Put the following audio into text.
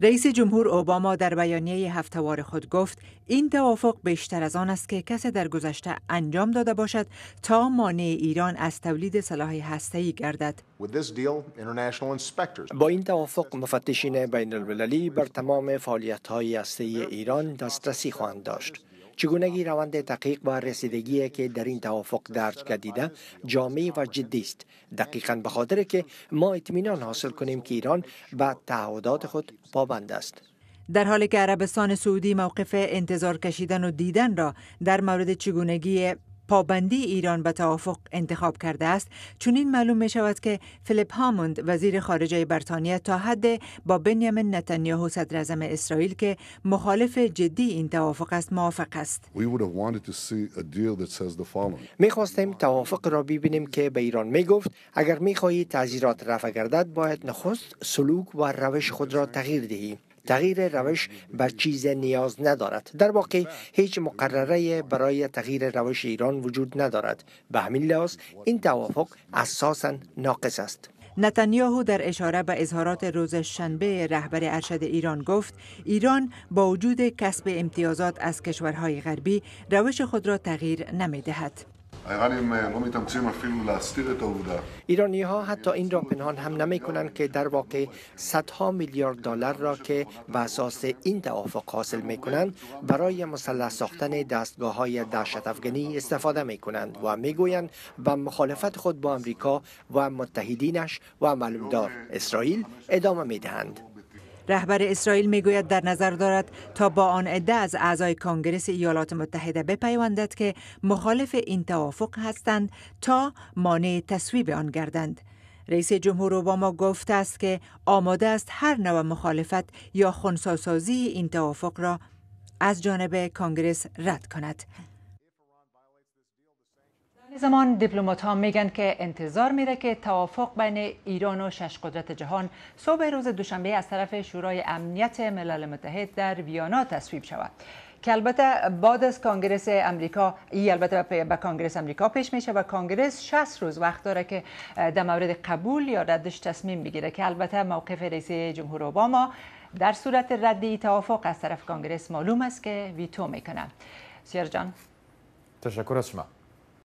رئیس جمهور اوباما در بیانیه هفتوار خود گفت این توافق بیشتر از آن است که کسی در گذشته انجام داده باشد تا مانع ایران از تولید سلاح هسته‌ای گردد. با این توافق مفتشین بین بر تمام فعالیت‌های هسته‌ای ایران دسترسی خواهند داشت. چگونگی روند تحقیق و رسیدگی که در این توافق درج گردیده جامع و جدی است دقیقا به خاطر که ما اطمینان حاصل کنیم که ایران به تعهدات خود پابند است در حالی که عربستان سعودی موقف انتظار کشیدن و دیدن را در مورد چگونگی پابندی ایران به توافق انتخاب کرده است چون این معلوم می شود که فلیپ هاموند وزیر خارجه بریتانیا تا حد با بنیامین نتانیاهو صدر اعظم اسرائیل که مخالف جدی این توافق است موافق است می خواستیم توافق را ببینیم که به ایران می گفت اگر می خواهی تعزیرات رفع گردد باید نخست سلوک و روش خود را تغییر دهی تغییر روش به چیز نیاز ندارد در واقع هیچ مقرره برای تغییر روش ایران وجود ندارد به همین لحاظ این توافق اساسا ناقص است نتانیاهو در اشاره به اظهارات روز شنبه رهبر ارشد ایران گفت ایران با وجود کسب امتیازات از کشورهای غربی روش خود را تغییر نمی دهد. ایرانیم ایرانی ها حتی این را پنهان هم نمی کنند که در واقع صدها میلیارد دلار را که به اساس این توافق حاصل می کنند برای مسلح ساختن دستگاه های دهشت افغانی استفاده می کنند و می گویند به مخالفت خود با امریکا و متحدینش و معلومدار اسرائیل ادامه می دهند رهبر اسرائیل میگوید در نظر دارد تا با آن عده از اعضای کنگرس ایالات متحده بپیوندد که مخالف این توافق هستند تا مانع تصویب آن گردند رئیس جمهور اوباما گفته است که آماده است هر نوع مخالفت یا خونساسازی این توافق را از جانب کنگرس رد کند زمان دیپلمات ها میگن که انتظار میره که توافق بین ایران و شش قدرت جهان صبح روز دوشنبه از طرف شورای امنیت ملل متحد در ویانا تصویب شود که البته بعد از کانگرس امریکا ای البته به کانگرس امریکا پیش میشه و کانگرس 60 روز وقت داره که در مورد قبول یا ردش تصمیم بگیره که البته موقف رئیس جمهور اوباما در صورت رد توافق از طرف کانگرس معلوم است که ویتو میکنه سیار جان تشکر از شما